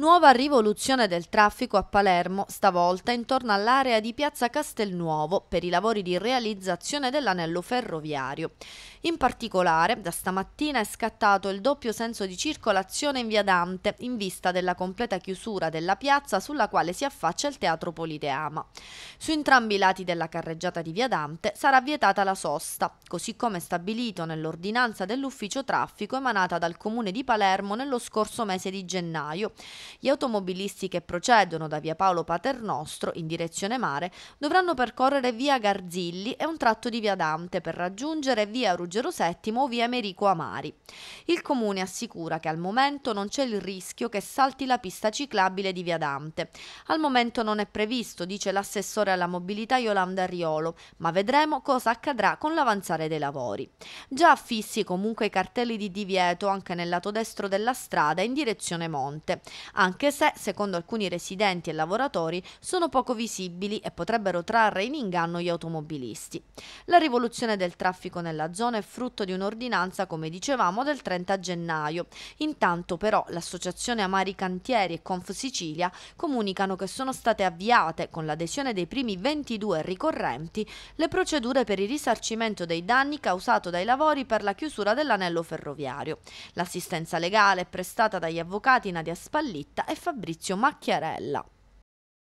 Nuova rivoluzione del traffico a Palermo, stavolta intorno all'area di Piazza Castelnuovo per i lavori di realizzazione dell'anello ferroviario. In particolare, da stamattina è scattato il doppio senso di circolazione in via Dante in vista della completa chiusura della piazza sulla quale si affaccia il Teatro Politeama. Su entrambi i lati della carreggiata di via Dante sarà vietata la sosta, così come stabilito nell'ordinanza dell'ufficio traffico emanata dal Comune di Palermo nello scorso mese di gennaio gli automobilisti che procedono da via Paolo Paternostro in direzione mare dovranno percorrere via Garzilli e un tratto di via Dante per raggiungere via Ruggero VII o via Merico Amari. Il comune assicura che al momento non c'è il rischio che salti la pista ciclabile di via Dante. Al momento non è previsto, dice l'assessore alla mobilità Yolanda Riolo, ma vedremo cosa accadrà con l'avanzare dei lavori. Già affissi comunque i cartelli di divieto anche nel lato destro della strada in direzione monte anche se, secondo alcuni residenti e lavoratori, sono poco visibili e potrebbero trarre in inganno gli automobilisti. La rivoluzione del traffico nella zona è frutto di un'ordinanza, come dicevamo, del 30 gennaio. Intanto però l'associazione Amari Cantieri e Conf Sicilia comunicano che sono state avviate, con l'adesione dei primi 22 ricorrenti, le procedure per il risarcimento dei danni causato dai lavori per la chiusura dell'anello ferroviario. L'assistenza legale è prestata dagli avvocati Nadia Spallini Scritta e Fabrizio Macchiarella.